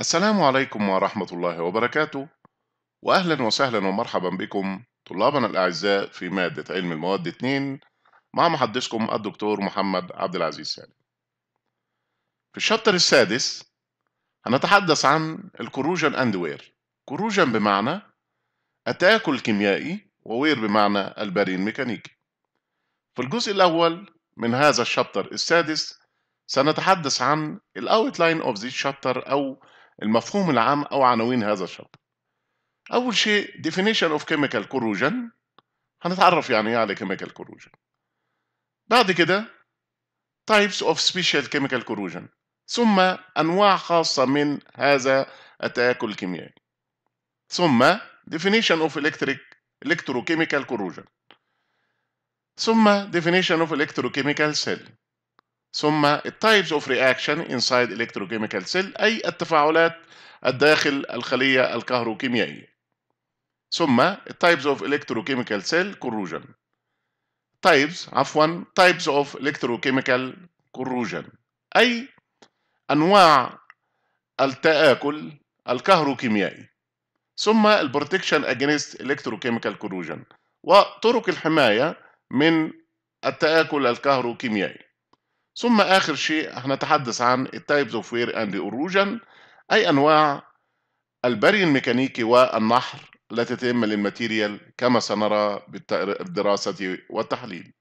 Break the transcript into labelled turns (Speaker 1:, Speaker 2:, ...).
Speaker 1: السلام عليكم ورحمة الله وبركاته وأهلا وسهلا ومرحبا بكم طلابنا الأعزاء في مادة علم المواد 2 مع محدثكم الدكتور محمد عبد العزيز سالم في الشابتر السادس هنتحدث عن الكروجن اند وير كروجن بمعنى التآكل الكيميائي ووير بمعنى البريد الميكانيكي في الجزء الأول من هذا الشابتر السادس سنتحدث عن الأوتلاين أوف ذي شابتر أو المفهوم العام أو عناوين هذا الشرط أول شيء definition of chemical corrosion هنتعرف يعني إيه على chemical corrosion بعد كده types of special chemical corrosion ثم أنواع خاصة من هذا التآكل الكيميائي ثم definition of electric electrochemical corrosion ثم definition of electrochemical cell ثم types of reaction inside electrochemical cell أي التفاعلات الداخل الخلية الكهروكيميائية ثم types of electrochemical cell corrosion types عفوا types of electrochemical corrosion أي أنواع التآكل الكهروكيميائي ثم البروتكشن against electrochemical corrosion وطرق الحماية من التآكل الكهروكيميائي ثم آخر شيء هنتحدث عن التايبز اوف وير اند اروجن أي أنواع البري الميكانيكي والنحر التي تتم للماتيريال كما سنرى بالدراسة والتحليل